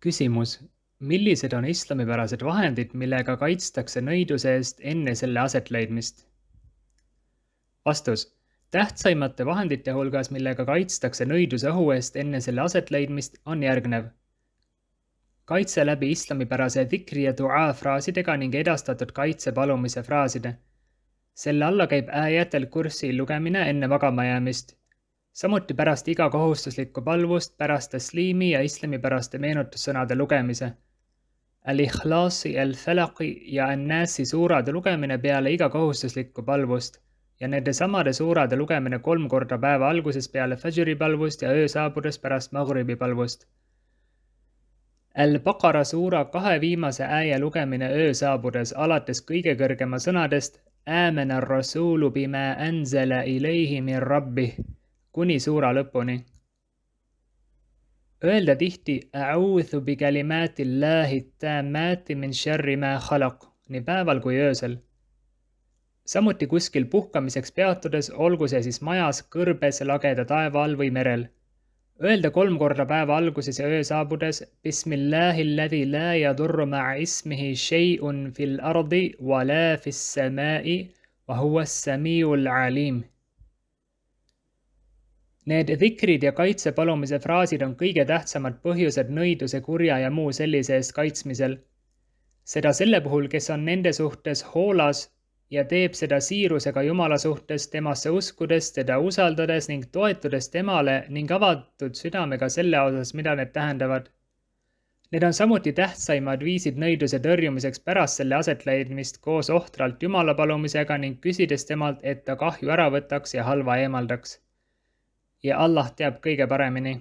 küsimus, millised on islamipärased vahendid, millega kaitstakse nõiduse eest enne selle asetleidmist? vastus. tähtsaimate vahendite hulgas, millega kaitstakse nõiduse ohu eest enne selle asetleidmist, on järgnev. kaitse läbi islamipärase dikri ja duaa fraasidega ning edastatud kaitse palumise fraaside. selle alla käib ääjatel kursi lugemine enne magama jäämist samuti pärast iga kohustuslikku palvust, pärast tasliimi ja islamipäraste meenutussõnade lugemise. Al-Ikhlasi, Al-Falaqi ja An-Nasi suurade lugemine peale iga kohustuslikku palvust ja nende samade suurade lugemine kolm korda päeva alguses peale Fajri palvust ja öö saabudes pärast Maghribi palvust. Al-Baqara suura kahe viimase ääje lugemine öö saabudes alates kõige kõrgema sõnadest Äämena rasulu bima anzala ilayhi min rabbih kuni suura lõpuni. Öelda tihti A'udhu bi kalimatillahi tammati min sharri ma khalaq nii päeval kui öösel. samuti kuskil puhkamiseks peatudes, olgu see siis majas, kõrbes, lageda taeva all või merel. Öelda kolm korda päeva alguses ja öö saabudes Bismillahilladhi la yadurru ma'a ismihi shay'un fil ardi wa la fis samai wa huwa as-samiul alim Need vikrid ja kaitse palumise fraasid on kõige tähtsamad põhjused nõiduse, kurja ja muu sellise eest kaitsmisel. seda selle puhul, kes on nende suhtes hoolas ja teeb seda siirusega Jumala suhtes, temasse uskudes, teda usaldades ning toetudes temale ning avatud südamega selle osas, mida need tähendavad. Need on samuti tähtsaimad viisid nõiduse tõrjumiseks pärast selle asetleidmist koos ohtralt Jumala palumisega ning küsides temalt, et ta kahju ära võtaks ja halva eemaldaks ja Allah teab kõige paremini